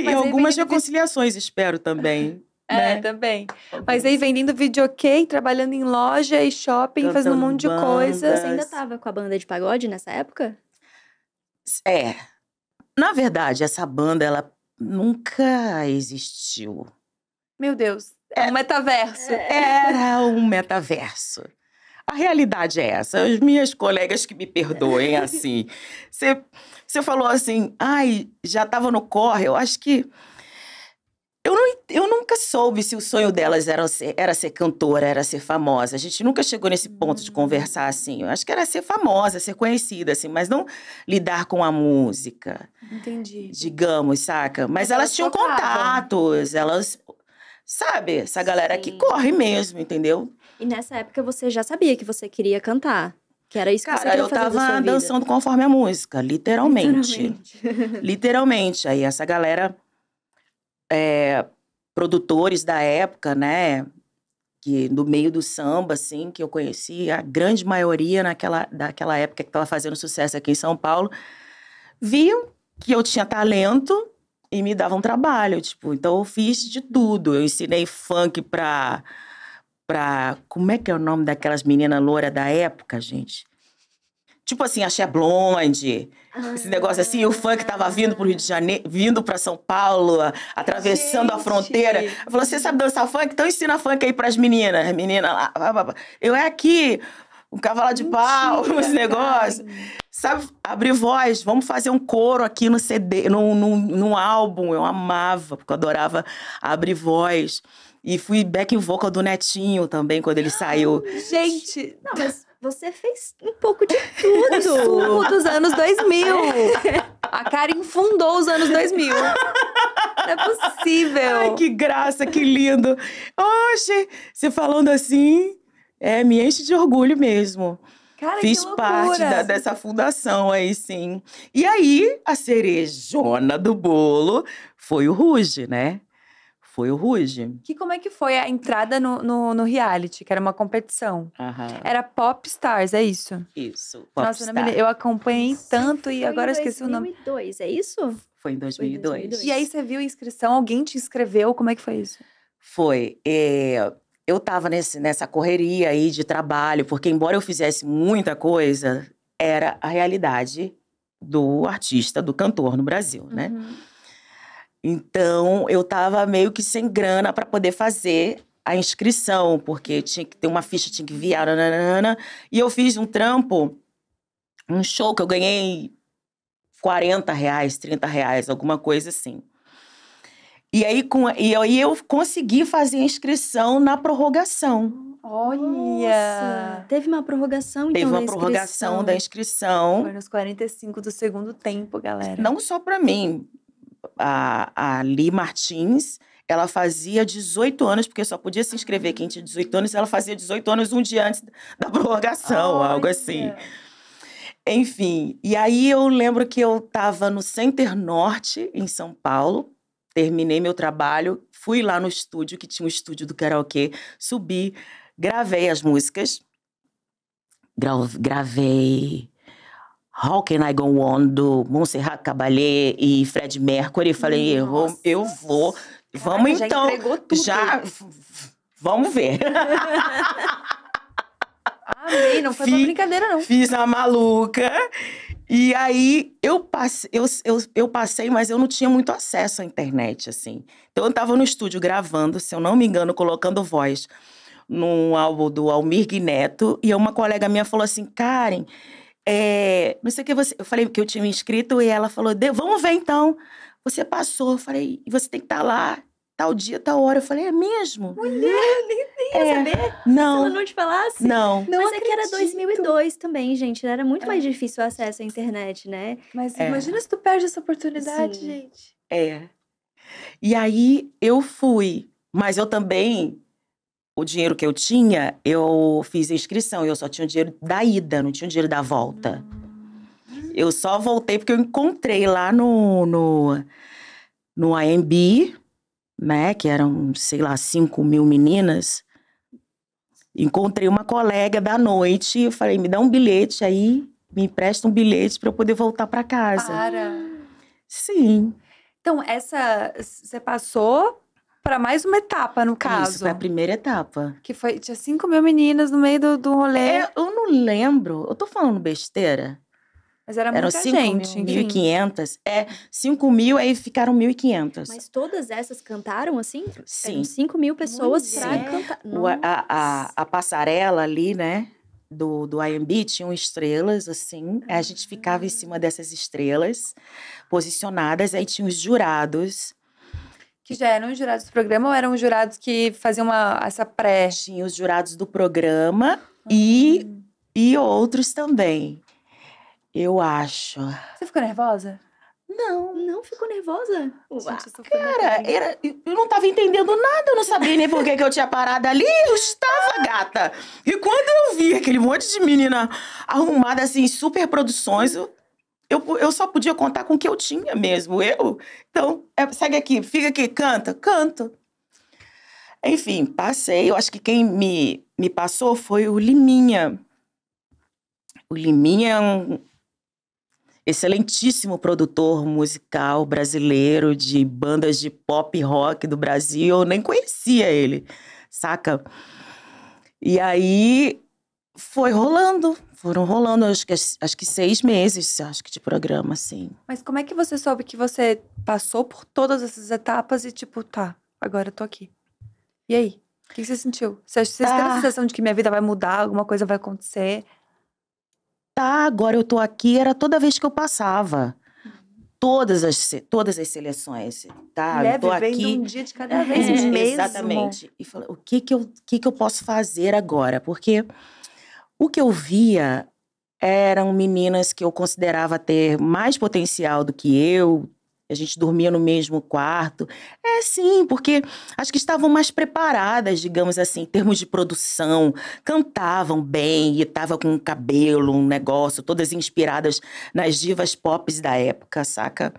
e Mas algumas reconciliações, espero também. É, né? também. Mas aí vendendo videokê, trabalhando em loja e shopping, Cantando fazendo um monte bandas. de coisas. Você ainda estava com a banda de pagode nessa época? É. Na verdade, essa banda, ela nunca existiu. Meu Deus. É um metaverso. Era um metaverso. A realidade é essa. As minhas colegas que me perdoem, assim. Você, falou assim, ai, já estava no corre. Eu acho que. Eu, não, eu nunca soube se o sonho delas era ser, era ser cantora, era ser famosa. A gente nunca chegou nesse ponto de uhum. conversar assim. Eu acho que era ser famosa, ser conhecida, assim, mas não lidar com a música. Entendi. Digamos, saca? Mas, mas elas, elas tinham tocavam. contatos, elas. Sabe, essa galera Sim. que corre mesmo, entendeu? E nessa época você já sabia que você queria cantar. Que era isso Cara, que você eu tava dançando conforme a música, literalmente. Literalmente. literalmente. Aí essa galera, é, produtores da época, né? Que no meio do samba, assim, que eu conheci, a grande maioria naquela, daquela época que tava fazendo sucesso aqui em São Paulo, viam que eu tinha talento e me davam trabalho, tipo, então eu fiz de tudo. Eu ensinei funk pra pra. Como é que é o nome daquelas meninas loura da época, gente? Tipo assim, achei blonde. Ah, esse negócio assim, o funk tava vindo pro Rio de Janeiro, vindo para São Paulo, atravessando gente. a fronteira. Falou: você sabe dançar funk? Então ensina funk aí pras meninas. Menina lá. Eu é aqui, um cavalo de Mentira, pau, esse negócio. Cara. Sabe, abrir voz, vamos fazer um coro aqui no CD, num álbum. Eu amava, porque eu adorava abrir voz. E fui back vocal do Netinho também, quando ele saiu. Ah, gente, não, mas você fez um pouco de tudo dos anos 2000. A Karen fundou os anos 2000. Não é possível. Ai, que graça, que lindo. Oxe, você falando assim, é, me enche de orgulho mesmo. Cara, Fiz parte da, dessa fundação aí, sim. E aí, a cerejona do bolo foi o Ruge, né? Foi o Ruge. Que como é que foi a entrada no, no, no reality, que era uma competição? Aham. Era Pop Stars, é isso? Isso. Nossa, Stars. eu acompanhei tanto e Foi agora em esqueci o nome. 2002, é isso? Foi em 2002. 2002. E aí você viu a inscrição, alguém te inscreveu, como é que foi isso? Foi. é, eu tava nesse, nessa correria aí de trabalho, porque embora eu fizesse muita coisa, era a realidade do artista, do cantor no Brasil, né? Uhum. Então, eu estava meio que sem grana para poder fazer a inscrição, porque tinha que ter uma ficha, tinha que enviar, nananana, e eu fiz um trampo, um show que eu ganhei 40 reais, 30 reais, alguma coisa assim. E aí, com, e aí eu consegui fazer a inscrição na prorrogação. Olha! Nossa. Teve uma prorrogação, Teve então, uma da prorrogação da né? inscrição. Foi nos 45 do segundo tempo, galera. Não só para mim, a, a Martins, ela fazia 18 anos, porque só podia se inscrever uhum. quem tinha 18 anos, ela fazia 18 anos um dia antes da prorrogação, algo assim. Enfim, e aí eu lembro que eu estava no Center Norte, em São Paulo, terminei meu trabalho, fui lá no estúdio, que tinha um estúdio do karaokê, subi, gravei as músicas, gravei How Can I Go On do Montserrat Caballé e Fred Mercury. Eu falei, eu, vou. Caraca, vamos já então. tudo. Já. Vamos ver. Amei, não foi fiz, uma brincadeira, não. Fiz a maluca. E aí eu passei, eu, eu, eu, passei, mas eu não tinha muito acesso à internet, assim. Então eu estava no estúdio gravando, se eu não me engano, colocando voz num álbum do Almir Neto, e uma colega minha falou assim: Karen, é, não sei o que você. Eu falei que eu tinha me inscrito e ela falou: vamos ver então. Você passou. Eu falei: você tem que estar tá lá tal dia, tal hora. Eu falei: é mesmo? Mulher, nem, nem é, saber. Não. Se ela não te falasse? Não. não Mas acredito. é que era 2002 também, gente. Né? Era muito é. mais difícil o acesso à internet, né? Mas é. imagina se tu perde essa oportunidade, Sim. gente. É. E aí eu fui. Mas eu também o dinheiro que eu tinha, eu fiz a inscrição. Eu só tinha o dinheiro da ida, não tinha o dinheiro da volta. Hum. Eu só voltei porque eu encontrei lá no, no, no AMB, né? Que eram, sei lá, 5 mil meninas. Encontrei uma colega da noite e falei, me dá um bilhete aí, me empresta um bilhete para eu poder voltar para casa. Para. Sim. Então, essa. Você passou para mais uma etapa, no caso. Isso, foi a primeira etapa. Que foi, tinha 5 mil meninas no meio do, do rolê. É, eu não lembro. Eu tô falando besteira. Mas era Eram muita Eram 5.500. É, 5 mil, aí ficaram 1.500. Mas todas essas cantaram assim? Sim. Eram 5 mil pessoas Sim. pra cantar. O, a, a, a, passarela ali, né? Do, do IMB tinham estrelas, assim. Ah. A gente ficava em ah. cima dessas estrelas, posicionadas. Aí tinha os jurados que já eram jurados do programa ou eram jurados que faziam uma, essa pré? Tinha os jurados do programa e, hum. e outros também. Eu acho. Você ficou nervosa? Não, não ficou nervosa? Gente, cara, era, eu não estava entendendo nada, eu não sabia nem por que, que eu tinha parado ali, eu estava gata. E quando eu vi aquele monte de menina arrumada assim, super produções, eu, eu, eu só podia contar com o que eu tinha mesmo, eu. Então, é, segue aqui, fica aqui, canta, canto. Enfim, passei. Eu acho que quem me, me passou foi o Liminha. O Liminha é um excelentíssimo produtor musical brasileiro de bandas de pop rock do Brasil. Eu nem conhecia ele, saca? E aí foi rolando, foram rolando, acho que, acho que seis meses, acho que de programa, assim. Mas como é que você soube que você passou por todas essas etapas e tipo, tá, agora eu tô aqui? E aí? O que você sentiu? Você, você tá. a sensação de que minha vida vai mudar, alguma coisa vai acontecer? Tá, agora eu tô aqui, era toda vez que eu passava uhum. todas as, todas as seleções, tá? eu tô aqui um dia de cada é, vez é, mesmo. Exatamente. E fala, o que que eu, que que eu posso fazer agora? Porque o que eu via eram meninas que eu considerava ter mais potencial do que eu. A gente dormia no mesmo quarto. É sim, porque acho que estavam mais preparadas, digamos assim, em termos de produção. Cantavam bem e estavam com um cabelo, um negócio, todas inspiradas nas divas pop da época, saca?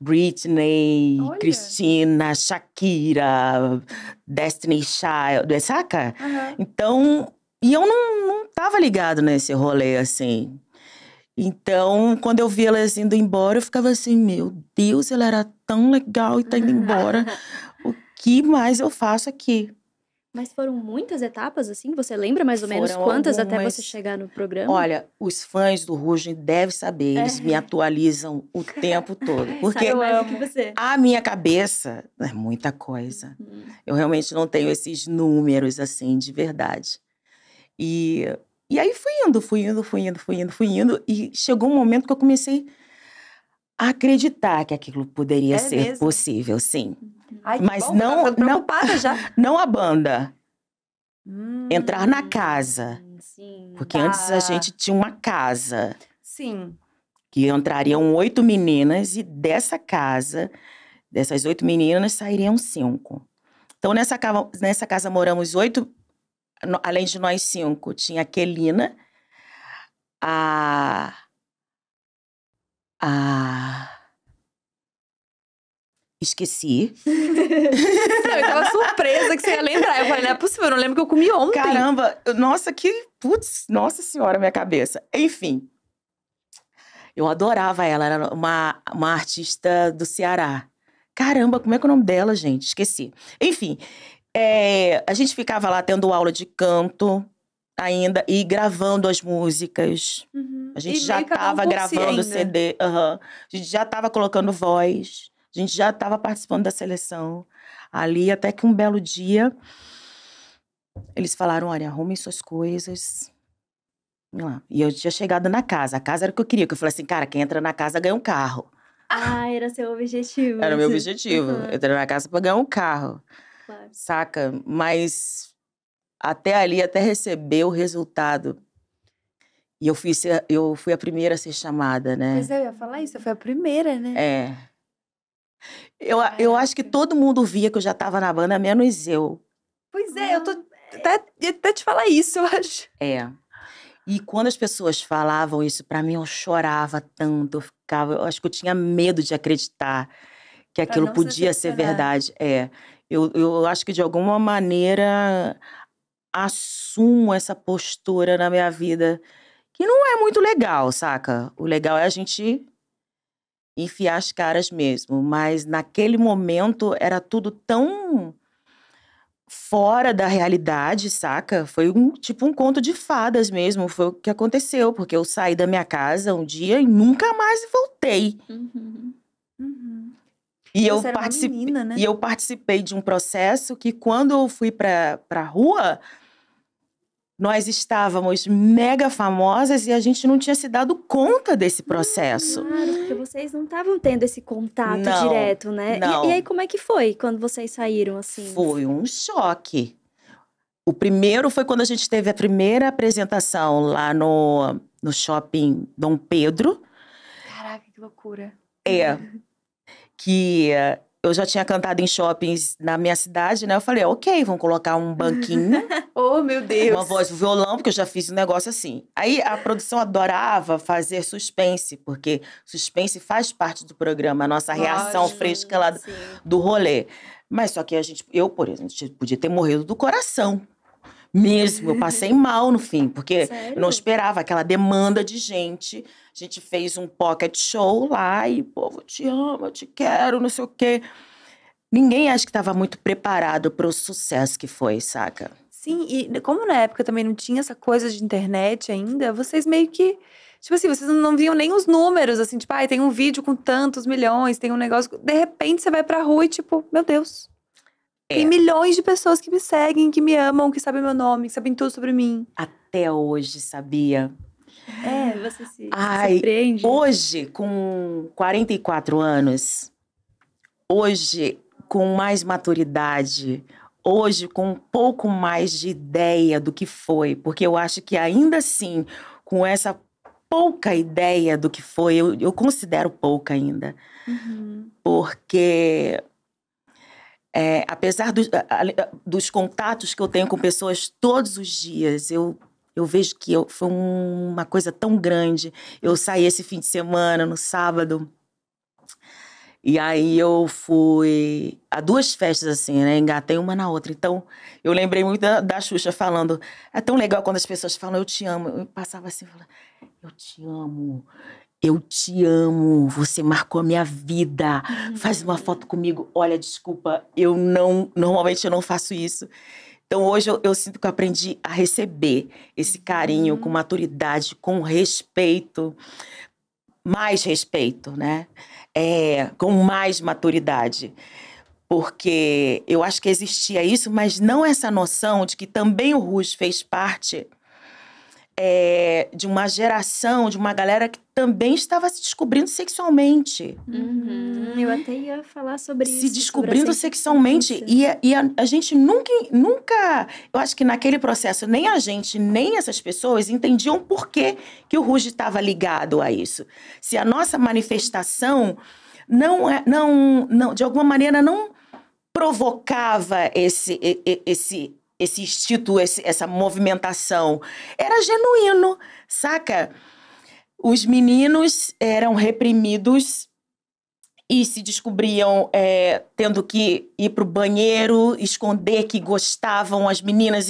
Britney, Olha. Christina, Shakira, Destiny Child, saca? Uhum. Então, e eu não, não tava ligado nesse rolê, assim. Então, quando eu vi ela assim, indo embora, eu ficava assim, meu Deus, ela era tão legal e tá indo embora. o que mais eu faço aqui? Mas foram muitas etapas, assim? Você lembra mais ou foram menos quantas algumas... até você chegar no programa? Olha, os fãs do Rugem devem saber, eles é. me atualizam o tempo todo. Porque a minha cabeça é muita coisa. Uhum. Eu realmente não tenho esses números, assim, de verdade. E, e aí fui indo, fui indo, fui indo, fui indo, fui indo. E chegou um momento que eu comecei a acreditar que aquilo poderia é ser mesmo? possível, sim. Uhum. Ai, Mas bom, tá não, não para já. Não a banda. Hum, Entrar na hum, casa. Sim, porque tá. antes a gente tinha uma casa. Sim. Que entrariam oito meninas e dessa casa, dessas oito meninas, sairiam cinco. Então, nessa nessa casa moramos oito além de nós cinco, tinha a Kelina, a. A. Esqueci. não, eu tava surpresa que você ia lembrar. Eu falei, não é possível, eu não lembro que eu comi ontem. Caramba, nossa, que. Putz, nossa senhora, minha cabeça. Enfim. Eu adorava ela, era uma, uma artista do Ceará. Caramba, como é que é o nome dela, gente? Esqueci. Enfim, é, a gente ficava lá tendo aula de canto ainda e gravando as músicas. Uhum. A gente e já estava um gravando ainda. Né? CD, uhum. a gente já estava colocando voz, a gente já estava participando da seleção ali, até que um belo dia eles falaram: olha, arrumem suas coisas. E eu tinha chegado na casa, a casa era o que eu queria, que eu falei assim, cara, quem entra na casa ganha um carro. Ah, era seu objetivo. Era o meu objetivo. Uhum. Eu entrei na casa pra ganhar um carro. Claro. Saca? Mas até ali, até receber o resultado. E eu fui, ser, eu fui a primeira a ser chamada, né? Mas eu ia falar isso, eu fui a primeira, né? É. Eu, eu acho que todo mundo via que eu já estava na banda, menos eu. Pois é, eu tô até, até te falar isso, eu acho. É. E quando as pessoas falavam isso para mim, eu chorava tanto, eu ficava, eu acho que eu tinha medo de acreditar que aquilo podia ser verdade. É eu, eu acho que de alguma maneira assumo essa postura na minha vida que não é muito legal, saca? O legal é a gente enfiar as caras mesmo, mas naquele momento era tudo tão fora da realidade, saca? Foi um tipo um conto de fadas mesmo, foi o que aconteceu, porque eu saí da minha casa um dia e nunca mais voltei. Uhum. Uhum. E eu, participei, menina, né? e eu participei de um processo que, quando eu fui para a rua, nós estávamos mega famosas e a gente não tinha se dado conta desse processo. claro, porque vocês não estavam tendo esse contato não, direto, né? Não. E, e aí, como é que foi quando vocês saíram assim? Foi um choque. O primeiro foi quando a gente teve a primeira apresentação lá no, no shopping Dom Pedro. Caraca, que loucura. É. que eh, eu já tinha cantado em shoppings na minha cidade, né? Eu falei, ok, vamos colocar um banquinho. oh, meu Deus! Uma voz um violão, porque eu já fiz um negócio assim. Aí a produção adorava fazer suspense, porque suspense faz parte do programa, a nossa reação Lógico, fresca lá do, do rolê. Mas só que a gente, eu, por exemplo, podia ter morrido do coração mesmo. Eu passei mal no fim, porque Sério? eu não esperava aquela demanda de gente. A gente fez um pocket show lá e, povo, te amo, eu te quero, não sei o quê. Ninguém acho que estava muito preparado para o sucesso que foi, saca? Sim, e como na época também não tinha essa coisa de internet ainda, vocês meio que. Tipo assim, vocês não viam nem os números, assim, tipo, ai, ah, tem um vídeo com tantos milhões, tem um negócio. De repente você vai pra rua e, tipo, meu Deus, tem é. milhões de pessoas que me seguem, que me amam, que sabem meu nome, que sabem tudo sobre mim. Até hoje, sabia? É, você se Ai, surpreende. Hoje, com 44 anos, hoje, com mais maturidade, hoje, com um pouco mais de ideia do que foi, porque eu acho que ainda assim, com essa pouca ideia do que foi, eu, eu considero pouca ainda. Uhum. Porque é, apesar do, a, dos contatos que eu tenho com pessoas todos os dias, eu, eu vejo que eu, foi um, uma coisa tão grande. Eu saí esse fim de semana, no sábado, e aí eu fui a duas festas, assim, né? Engatei uma na outra. Então, eu lembrei muito da, da Xuxa falando. É tão legal quando as pessoas falam, eu te amo. Eu passava assim, falando, eu te amo eu te amo, você marcou a minha vida, uhum. faz uma foto comigo. Olha, desculpa, eu não, normalmente eu não faço isso. Então hoje eu, eu sinto que eu aprendi a receber esse carinho uhum. com maturidade, com respeito, mais respeito, né? É, com mais maturidade. Porque eu acho que existia isso, mas não essa noção de que também o Rus fez parte é, de uma geração, de uma galera que também estava se descobrindo sexualmente. Uhum. Eu até ia falar sobre se isso. Se descobrindo sexualmente. E, a, e a, a, gente nunca, nunca. Eu acho que naquele processo, nem a gente, nem essas pessoas entendiam por que, que o Ruge estava ligado a isso. Se a nossa manifestação não, é, não, não de alguma maneira, não provocava esse, esse, esse instinto, essa movimentação. Era genuíno, saca? Os meninos eram reprimidos e se descobriam é, tendo que ir pro banheiro, esconder que gostavam as meninas,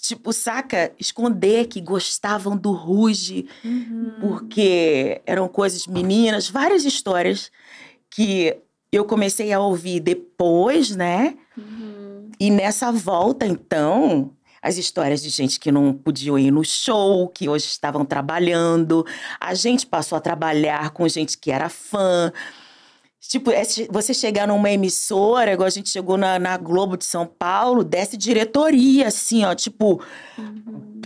tipo, saca? Esconder que gostavam do ruge, uhum. porque eram coisas meninas, várias histórias que eu comecei a ouvir depois, né? Uhum. E nessa volta, então, as histórias de gente que não podia ir no show, que hoje estavam trabalhando. A gente passou a trabalhar com gente que era fã. Tipo, é você chegar numa emissora, igual a gente chegou na, na Globo de São Paulo, desce diretoria, assim, ó, tipo. Uhum.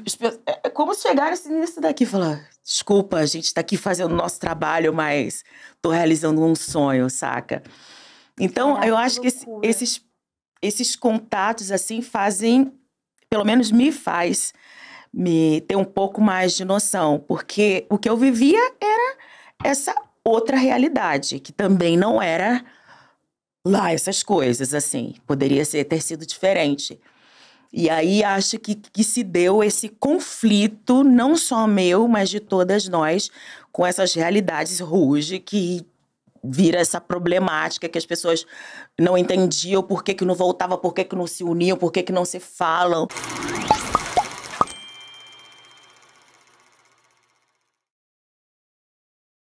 É, é como chegar nesse nisso daqui e falar: desculpa, a gente tá aqui fazendo nosso trabalho, mas tô realizando um sonho, saca? Então, Caraca, eu acho que, que esses, esses contatos, assim, fazem pelo menos me faz me ter um pouco mais de noção, porque o que eu vivia era essa outra realidade, que também não era lá essas coisas, assim. Poderia ser, ter sido diferente. E aí acho que, que se deu esse conflito, não só meu, mas de todas nós, com essas realidades ruge que vira essa problemática que as pessoas não entendiam por que, que não voltava, por que, que não se uniam, por que, que não se falam.